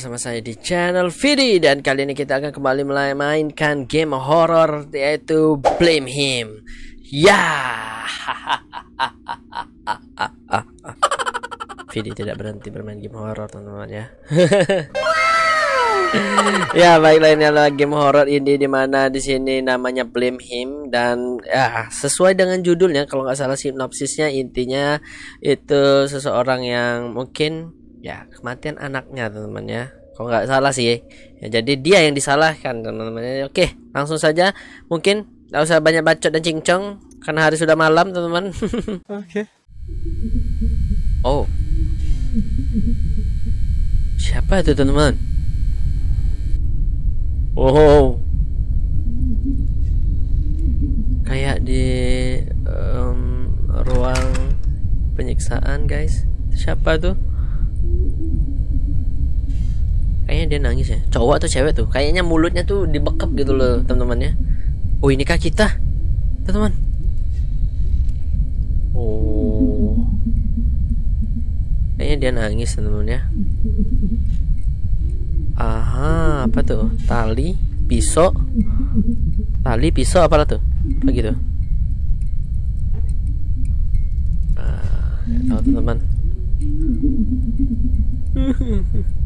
bersama saya di channel Vidi Dan kali ini kita akan kembali memainkan game horror yaitu Blame Him Ya Vidi tidak berhenti bermain game horror teman-teman ya ya baiklah ini adalah game horror ini dimana di sini namanya Blame Him dan ya sesuai dengan judulnya kalau nggak salah sinopsisnya intinya itu seseorang yang mungkin ya kematian anaknya teman-teman ya kalau nggak salah sih ya jadi dia yang disalahkan teman-teman ya oke langsung saja mungkin nggak usah banyak bacot dan cincong karena hari sudah malam teman-teman oke oh siapa itu teman-teman wow oh. kayak di um, ruang penyiksaan guys siapa tuh kayaknya dia nangis ya cowok atau cewek tuh kayaknya mulutnya tuh dibekap gitu loh teman-temannya oh ini kah kita teman-teman oh kayaknya dia nangis teman-temannya aha apa tuh tali pisau tali pisau apa tuh begitu gitu ah, ya, teman-teman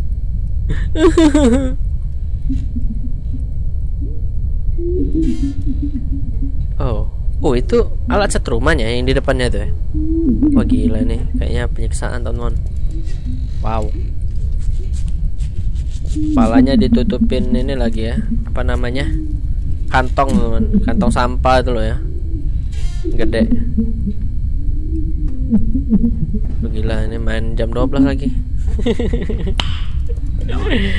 oh oh itu alat setrumannya yang di depannya tuh ya? wah gila nih kayaknya penyiksaan teman-teman wow palanya ditutupin ini lagi ya apa namanya kantong teman kantong sampah itu loh ya gede Gila ini main jam 12 lagi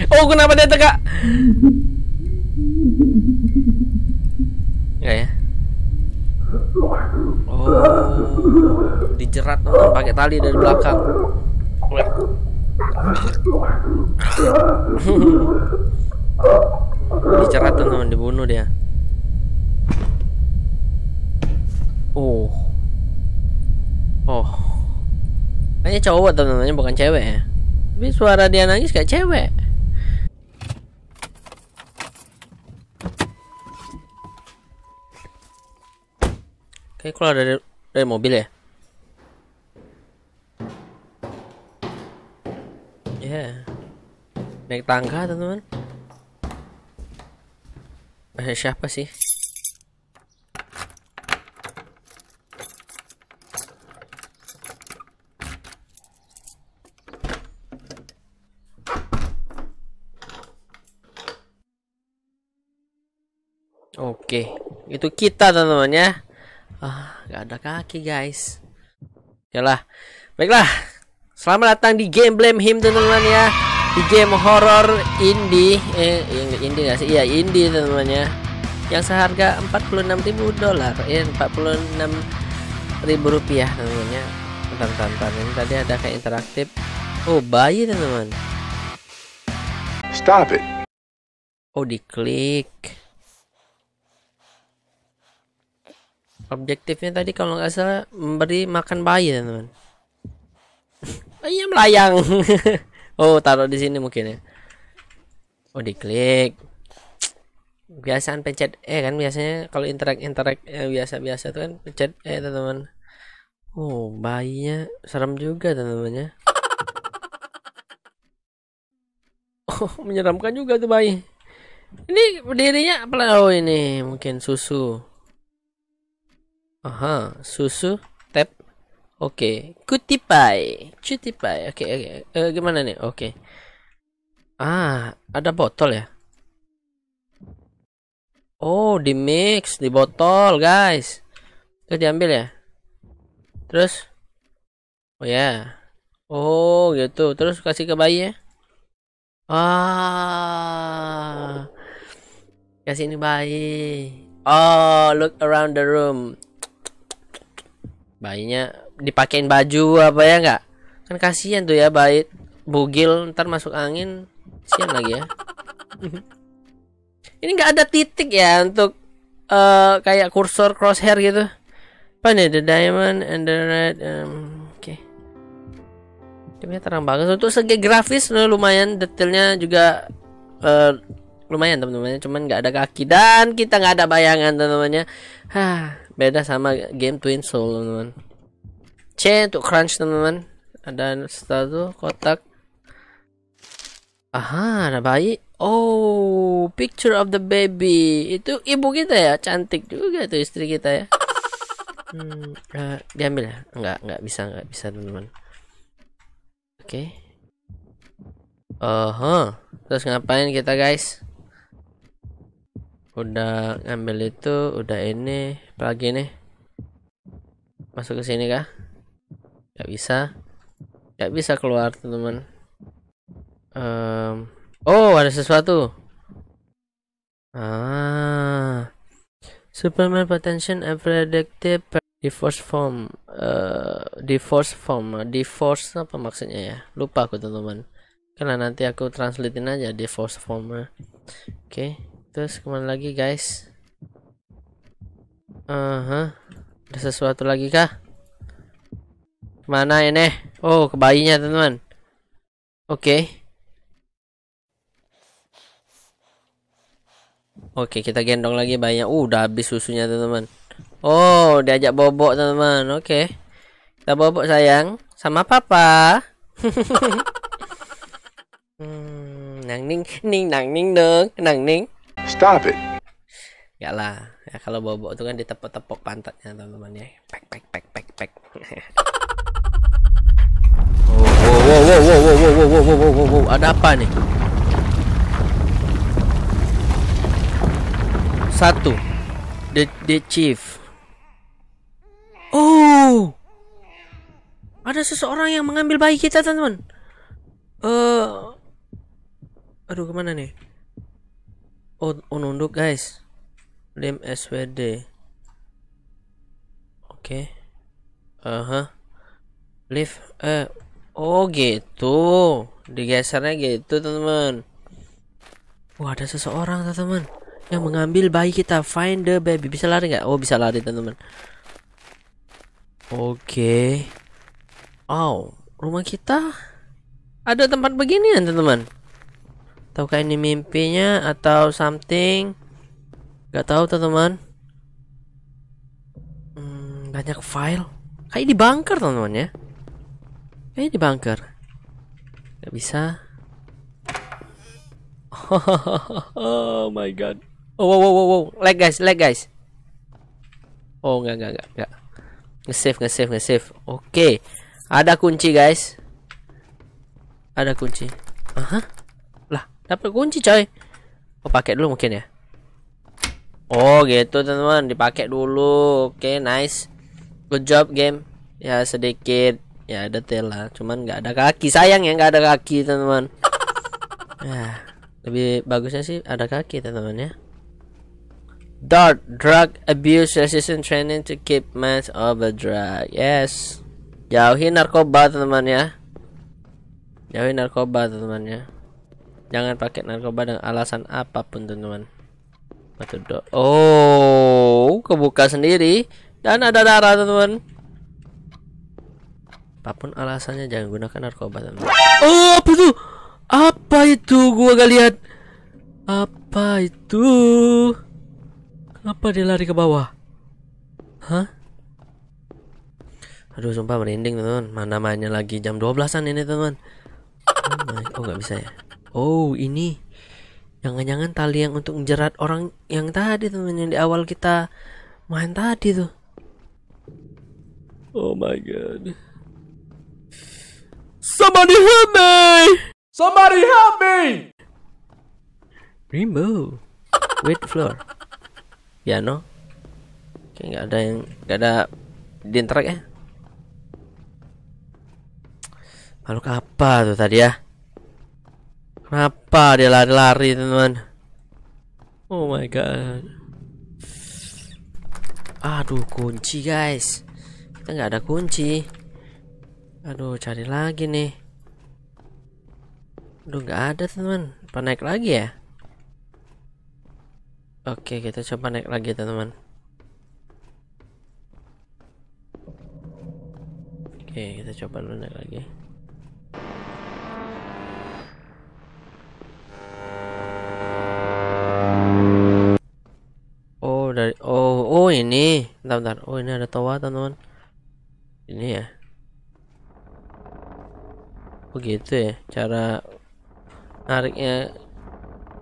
oh kenapa dia tegak Enggak ya Oh Dijerat nonton pakai tali dari belakang Dijerat teman dibunuh dia Oh Oh Kayaknya cowok teman-temannya bukan cewek ya tapi suara dia nangis kayak cewek kayak kalau dari dari mobil ya ya yeah. naik tangga teman-teman eh, siapa sih itu kita teman-teman ya ah gak ada kaki guys yalah baiklah selamat datang di game blame him teman-teman ya di game horror indie eh indie gak sih iya indie teman-teman ya yang seharga 46.000 dolar eh 46.000 rupiah teman-teman ya bentar, bentar, bentar. ini tadi ada kayak interaktif oh bayi teman-teman stop it oh diklik objektifnya tadi kalau nggak salah memberi makan bayi teman-teman ayam melayang oh taruh di sini mungkin ya oh diklik biasaan pencet eh kan biasanya kalau interak interact eh, biasa biasa tuh kan pencet eh teman-teman oh bayinya serem juga teman-temannya oh menyeramkan juga tuh bayi ini berdirinya apa oh ini mungkin susu Aha, susu tap. Oke, okay. kutipai, cutipai. Oke, okay, oke. Okay. Uh, eh, gimana nih? Oke. Okay. Ah, ada botol ya? Oh, di mix di botol, guys. Terus diambil ya? Terus Oh ya. Yeah. Oh, gitu. Terus kasih ke bayi ya? Ah. Kasih ini bayi. Oh, look around the room bayinya dipakein baju apa ya nggak kan kasihan tuh ya bayi bugil ntar masuk angin sian lagi ya ini nggak ada titik ya untuk uh, kayak kursor crosshair gitu apa nih the diamond and the red um, oke okay. terang banget untuk segi grafis eh, lumayan detailnya juga uh, lumayan teman teman cuman nggak ada kaki dan kita nggak ada bayangan teman-temannya Hah, beda sama game Twin Soul teman-teman C untuk crunch teman-teman ada satu kotak aha ada bayi oh picture of the baby itu ibu kita ya cantik juga tuh istri kita ya hmm, uh, diambil ya nggak nggak bisa nggak bisa teman-teman oke okay. uh -huh. terus ngapain kita guys udah ngambil itu udah ini pagi nih masuk ke sini kah nggak bisa nggak bisa keluar teman-teman um, oh ada sesuatu ah Superman potential unpredictable divorce form uh, divorce form divorce apa maksudnya ya lupa aku teman-teman karena nanti aku translatein aja divorce form oke okay terus kemana lagi guys uh ada sesuatu lagi kah mana ini oh ke bayinya teman-teman oke Oke, kita gendong lagi banyak. Uh, udah habis susunya, teman-teman. Oh, diajak bobok, teman-teman. Oke. Okay. Kita bobok, sayang. Sama papa. hmm, nang ning, ning nang ning dong, nang ning. Stop it. Ya lah. Ya, kalau bobok itu kan ditepok-tepok pantatnya teman-teman ya. Pek pek pek pek pek. wow, wow, wow, wow, wow, wow, wow, wow, wow, wow, ada apa nih? Satu. The the chief. Oh. Ada seseorang yang mengambil bayi kita, teman-teman. Eh. aduh, kemana nih? ununduk oh, oh, guys lim swd oke okay. aha uh -huh. lift eh oh gitu digesernya gitu teman-teman wah ada seseorang teman-teman yang mengambil bayi kita find the baby bisa lari nggak oh bisa lari teman-teman oke okay. oh rumah kita ada tempat beginian teman-teman ataukah ini mimpinya atau something Gak tahu teman-teman hmm, banyak file kayak di bunker teman-teman ya kayak di bunker Gak bisa oh my god oh wow wow wow, wow. lag guys lag guys oh nggak nggak nggak nggak nge-save nge-save nge-save oke okay. ada kunci guys ada kunci aha Dapat kunci coy. Oh, pakai dulu mungkin ya. Oh, gitu teman-teman, dipakai dulu. Oke, okay, nice. Good job game. Ya sedikit ya ada lah, cuman nggak ada kaki. Sayang ya nggak ada kaki, teman-teman. Ya, lebih bagusnya sih ada kaki, teman-teman ya. Dart drug abuse resistant training to keep mass of a drug. Yes. Jauhi narkoba, teman-teman ya. Jauhi narkoba, teman-teman ya jangan pakai narkoba dengan alasan apapun teman-teman oh kebuka sendiri dan ada darah teman-teman apapun alasannya jangan gunakan narkoba teman-teman oh apa itu apa itu gua gak lihat apa itu kenapa dia lari ke bawah hah aduh sumpah merinding teman-teman mana mainnya lagi jam 12an ini teman-teman oh, oh, nggak bisa ya oh ini jangan-jangan tali yang untuk menjerat orang yang tadi tuh yang di awal kita main tadi tuh oh my god somebody help me somebody help me rainbow wait floor Ya no. kayak gak ada yang nggak ada Dintrek ya makhluk apa tuh tadi ya Kenapa dia lari-lari teman-teman Oh my god Aduh kunci guys Kita nggak ada kunci Aduh cari lagi nih Aduh nggak ada teman-teman Apa naik lagi ya Oke kita coba naik lagi teman-teman Oke kita coba dulu naik lagi ini bentar, bentar. oh ini ada toa teman-teman ini ya oh gitu ya cara nariknya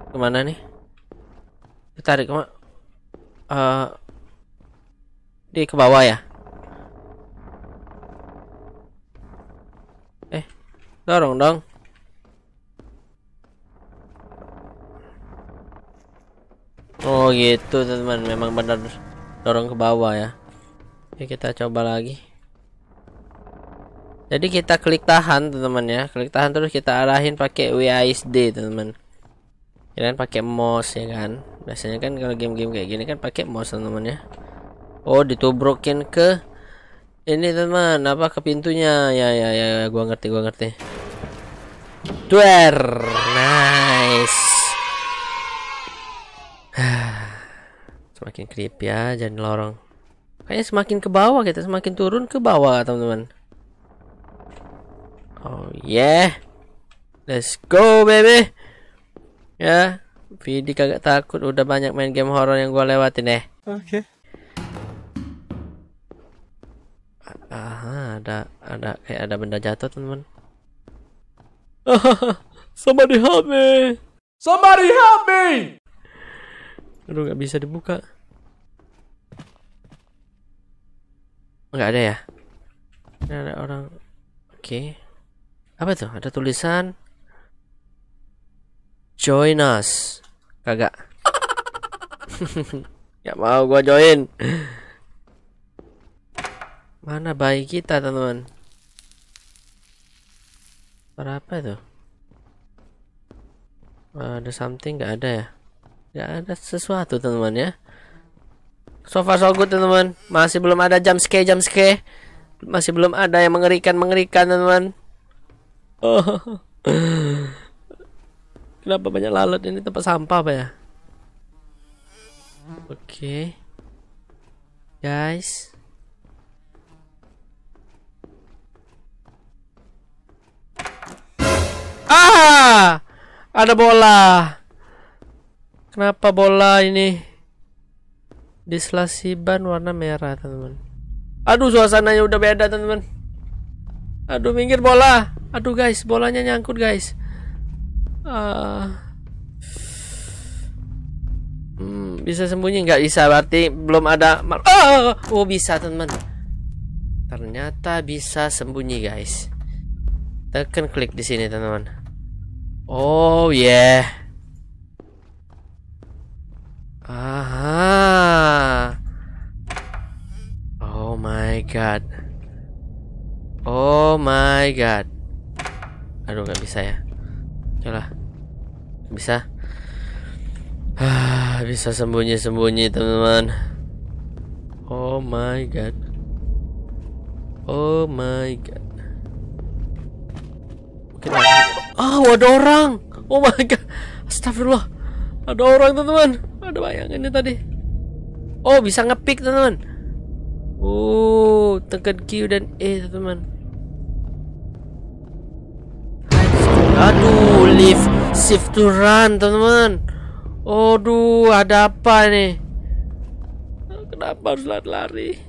kemana nih tarik kemana uh, eh, di ke bawah ya eh dorong dong oh gitu teman-teman memang benar dorong ke bawah ya Oke kita coba lagi jadi kita klik tahan teman-teman ya klik tahan terus kita arahin pakai WASD teman-teman kalian pakai mouse ya kan biasanya kan kalau game-game kayak gini kan pakai mouse teman-teman ya oh ditubrukin ke ini teman apa ke pintunya ya, ya ya ya gua ngerti gua ngerti duer nice Semakin creepy ya jadi lorong. Kayaknya semakin ke bawah kita, semakin turun ke bawah, teman-teman. Oh yeah. Let's go, baby. Ya, yeah. video kagak takut udah banyak main game horror yang gua lewatin deh. Oke. Okay. ada ada kayak ada benda jatuh, teman-teman. Somebody help me. Somebody help me. Aduh, gak bisa dibuka. nggak ada ya Ini ada orang oke okay. apa tuh ada tulisan join us kagak ya mau gua join mana bayi kita teman-teman berapa tuh ada something nggak ada ya nggak ada sesuatu teman-teman ya So far so good teman-teman. Masih belum ada jump scare jump scare. Masih belum ada yang mengerikan mengerikan teman-teman. Oh. Kenapa banyak lalat ini tempat sampah apa ya? Oke. Okay. Guys. Ah! Ada bola. Kenapa bola ini? di ban warna merah teman-teman aduh suasananya udah beda teman-teman aduh minggir bola aduh guys bolanya nyangkut guys uh, hmm, bisa sembunyi nggak bisa berarti belum ada oh, oh bisa teman-teman ternyata bisa sembunyi guys tekan klik di sini teman-teman oh yeah ah my god. Oh my god. Aduh gak bisa ya. Yalah. Bisa. Ah, bisa sembunyi-sembunyi, teman-teman. Oh my god. Oh my god. Mungkin Ah, oh, ada orang. Oh my god. Astagfirullah. Ada orang, teman-teman. Ada bayangannya tadi. Oh, bisa ngepick, teman-teman. Oh, tekan Q dan E, teman-teman. Aduh, lift shift to run, teman-teman. Aduh, ada apa nih? Kenapa harus lari-lari?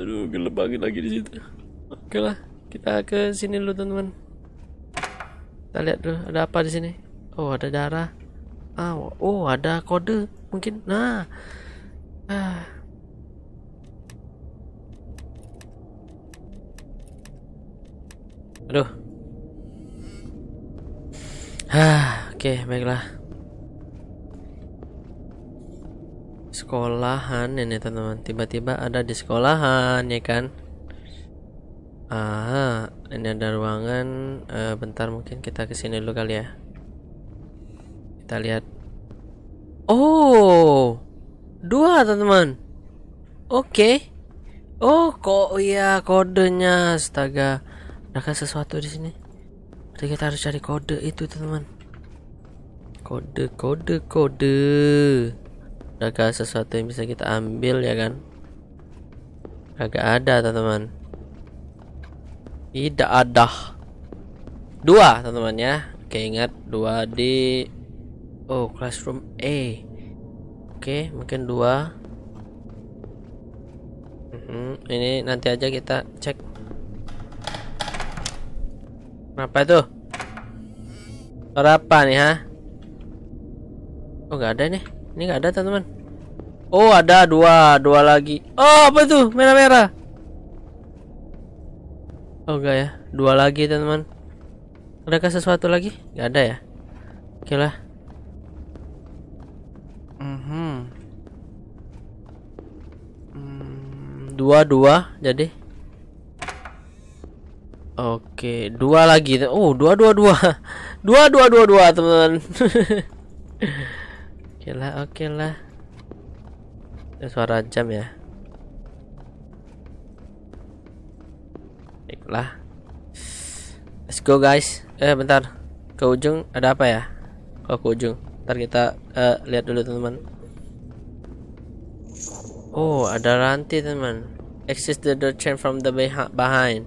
Aduh, gelap banget lagi di situ. Oke lah, kita ke sini dulu, teman-teman. Kita lihat dulu ada apa di sini. Oh, ada darah. Ah, oh, ada kode mungkin. Nah, Ah. Aduh. Ah, oke, okay, baiklah. Sekolahan ini teman-teman. Tiba-tiba ada di sekolahan, ya kan? Ah, ini ada ruangan. Uh, bentar mungkin kita ke sini dulu kali ya. Kita lihat. Oh teman-teman oke okay. oh kok iya kodenya astaga ada kan sesuatu di sini jadi kita harus cari kode itu teman-teman kode kode kode ada kan sesuatu yang bisa kita ambil ya kan agak ada teman-teman tidak ada dua teman-teman ya oke ingat dua di oh classroom A Oke, mungkin dua. Hmm, ini nanti aja kita cek. Apa itu? Suara apa nih, ha? Oh, nggak ada nih. Ini nggak ada, teman-teman. Oh, ada dua, dua lagi. Oh, apa itu Merah-merah. Oh, enggak ya. Dua lagi, teman-teman. Adakah sesuatu lagi? Nggak ada ya. Oke lah. dua dua jadi Oke, dua lagi. Oh, dua dua dua. Dua dua dua dua, teman. oke lah, oke lah. suara jam ya. Baiklah. Let's go guys. Eh, bentar. Ke ujung ada apa ya? Oh, ke ujung. Ntar kita eh, lihat dulu, teman-teman. Oh, ada rantai teman. Access the door chain from the behind.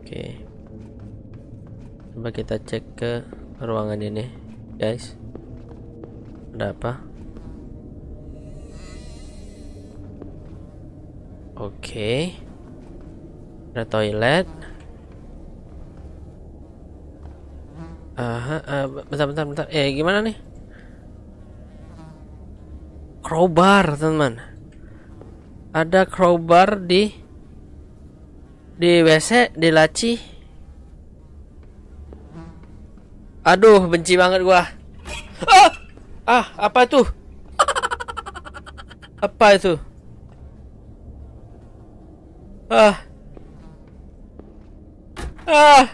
Oke. Okay. Coba kita cek ke ruangan ini, guys. Ada apa? Oke. Okay. Ada toilet. Aha, uh, bentar bentar bentar. Eh, gimana nih? crowbar teman teman ada crowbar di di WC di laci aduh benci banget gua ah ah apa itu apa itu ah ah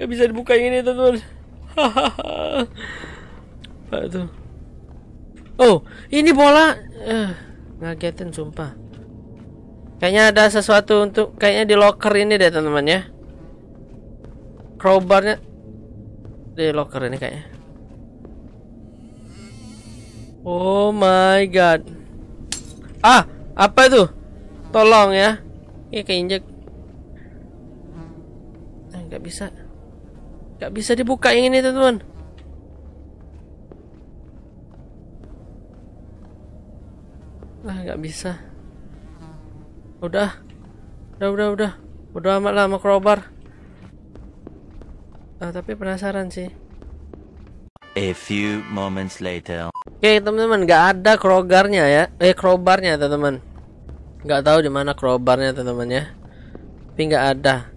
Gak bisa dibuka ini teman-teman Hahaha Apa itu? Oh, ini bola. Eh, ngagetin sumpah. Kayaknya ada sesuatu untuk kayaknya di locker ini deh teman-teman ya. Crowbarnya di locker ini kayaknya. Oh my god. Ah, apa itu? Tolong ya. Ini keinjek. Enggak eh, bisa. Enggak bisa dibuka yang ini, teman-teman. ah nggak bisa udah udah udah udah udah amat lah sama crowbar ah, tapi penasaran sih A few moments later. Oke okay, teman-teman, nggak ada krogarnya ya, eh krobarnya teman-teman. Nggak tahu di mana crowbarnya teman-teman ya. Tapi nggak ada,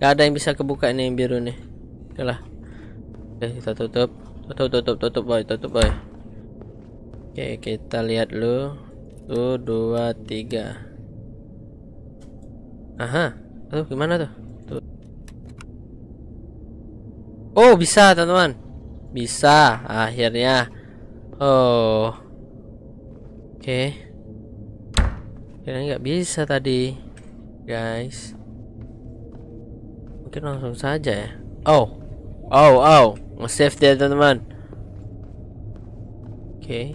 nggak ada yang bisa kebuka ini yang biru nih. lah Oke okay, kita tutup, tutup, tutup, tutup, boy, tutup, boy. Oke okay, kita lihat dulu satu dua tiga aha tuh gimana tuh, oh bisa teman-teman bisa akhirnya oh oke okay. kira nggak bisa tadi guys mungkin langsung saja ya oh oh oh nge-save dia teman-teman oke okay.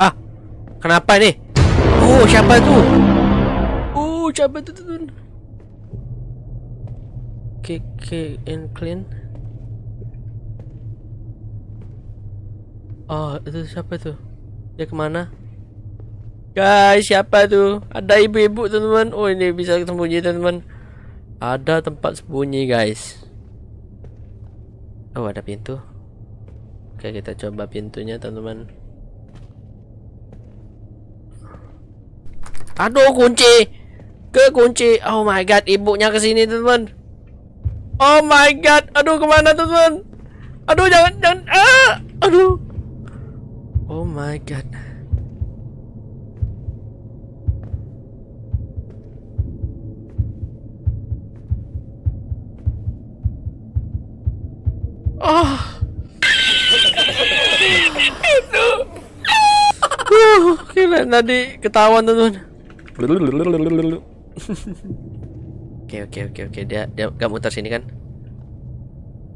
ah kenapa nih Oh, siapa tu? Oh, siapa tu tu? Kick, kick and clean. Oh, itu siapa tu? Dia kemana? Guys, siapa tu? Ada ibu-ibu teman-teman. Oh, ini bisa sembunyi teman-teman. Ada tempat sembunyi, guys. Oh, ada pintu. Oke, kita coba pintunya teman-teman. Aduh kunci ke kunci Oh my god Ibunya kesini teman Oh my god Aduh kemana teman Aduh jangan jangan ah! Aduh Oh my god Oh Itu Uh, kira tadi ketahuan teman-teman Oke oke oke oke dia dia gak muter sini kan?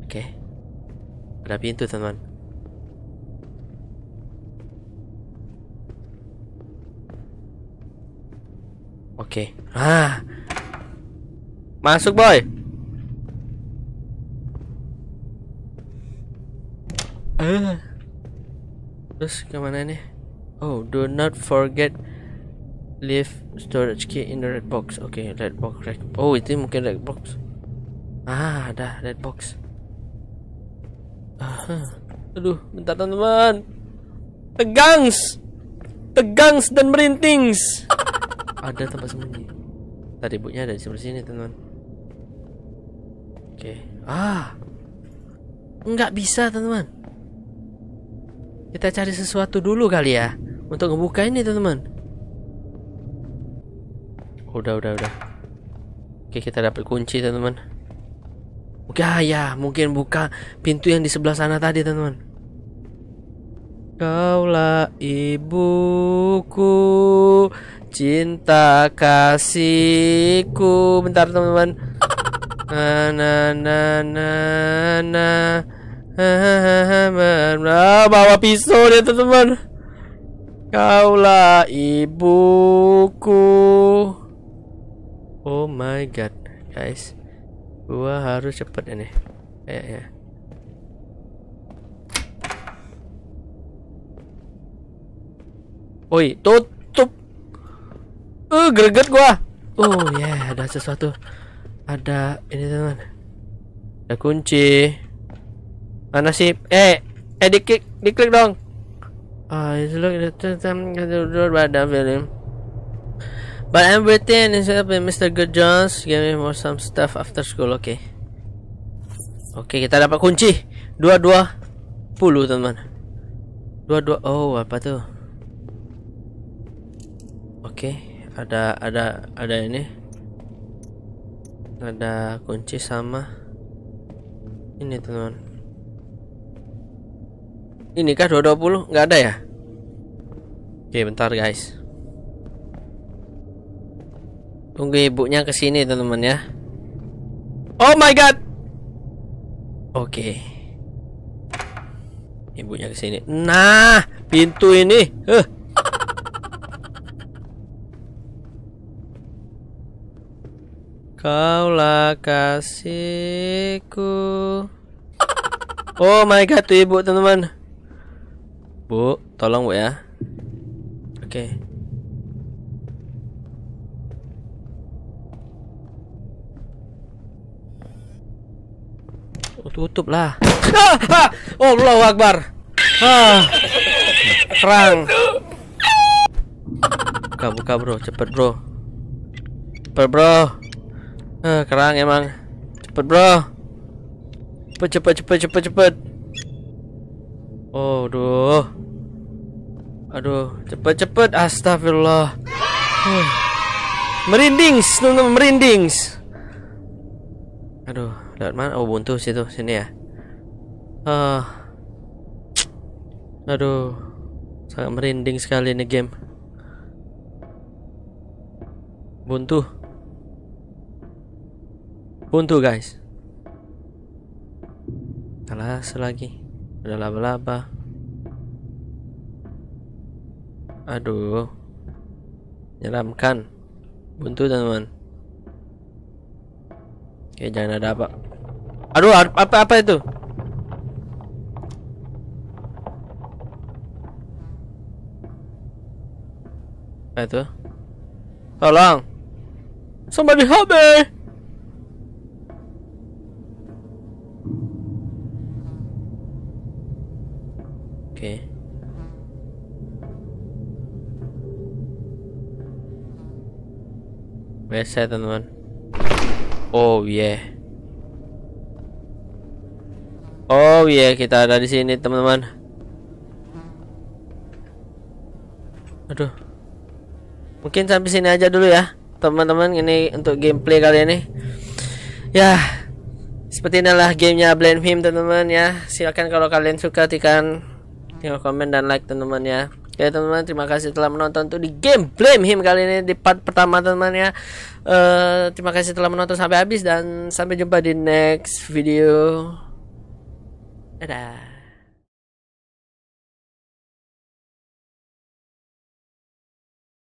Oke. Okay. Ada pintu teman. Oke. Ah. Masuk boy. Ah. Terus kemana ini? Oh, do not forget leave storage key in the red box oke okay, red box red oh itu mungkin red box ah ada red box ah, aduh bentar teman-teman tegangs tegangs dan merintings ada tempat sembunyi tadi ibunya ada di sebelah sini teman oke okay. ah nggak bisa teman-teman kita cari sesuatu dulu kali ya untuk ngebuka ini teman-teman udah udah udah oke kita dapat kunci teman-teman oke ya mungkin buka pintu yang di sebelah sana tadi teman-teman Kaulah ibuku Cinta kasihku Bentar teman-teman Na na na na na ah, Bawa pisau dia teman-teman Kaulah ibuku oh my god guys gua harus cepet ini kayaknya oi tutup Eh, uh greget gua oh ya yeah, ada sesuatu ada ini teman ada kunci mana sih eh eh diklik diklik dong ah itu loh itu tentang pada film But I'm waiting instead of Mr. Good Jones give me more some stuff after school. Oke. Okay. Oke, okay, kita dapat kunci. Dua dua puluh teman. Dua dua. Oh, apa tuh? Oke, okay, ada ada ada ini. Ada kunci sama ini teman. Ini kah dua dua puluh? ada ya? Oke, okay, bentar guys. Tunggu ibunya ke sini teman-teman ya. Oh my god. Oke. Okay. Ibunya ke sini. Nah, pintu ini. Huh. Eh. Kaulah kasihku. Oh my god, tuh ibu teman-teman. Bu, tolong bu ya. Oke. Okay. Tutup lah. Oh, ah, ah. Allahu Akbar. Ah. Buka, buka bro, cepet bro. Cepet bro. Ah, kerang emang. Cepet bro. Cepet, cepet, cepet, cepet, cepet. Oh, aduh. Aduh, cepet, cepet. Astagfirullah. Merinding, Merindings, merindings. Aduh lewat mana oh, buntu situ sini ya uh, aduh sangat merinding sekali ini game Buntu, buntu guys salah lagi ada laba-laba aduh nyeramkan buntu teman-teman oke jangan ada apa Aduh, apa apa itu? Apa itu? Tolong. Somebody help me. Oke. Okay. Biasa teman-teman. Oh yeah. Oh iya yeah, kita ada di sini teman-teman. Aduh. Mungkin sampai sini aja dulu ya teman-teman ini untuk gameplay kali ini. Ya seperti inilah gamenya Blend Film teman-teman ya. Silakan kalau kalian suka tekan tinggal komen dan like teman-teman ya. Ya teman-teman terima kasih telah menonton tuh di game Blame Him kali ini di part pertama teman-teman ya. Uh, terima kasih telah menonton sampai habis dan sampai jumpa di next video. đa đa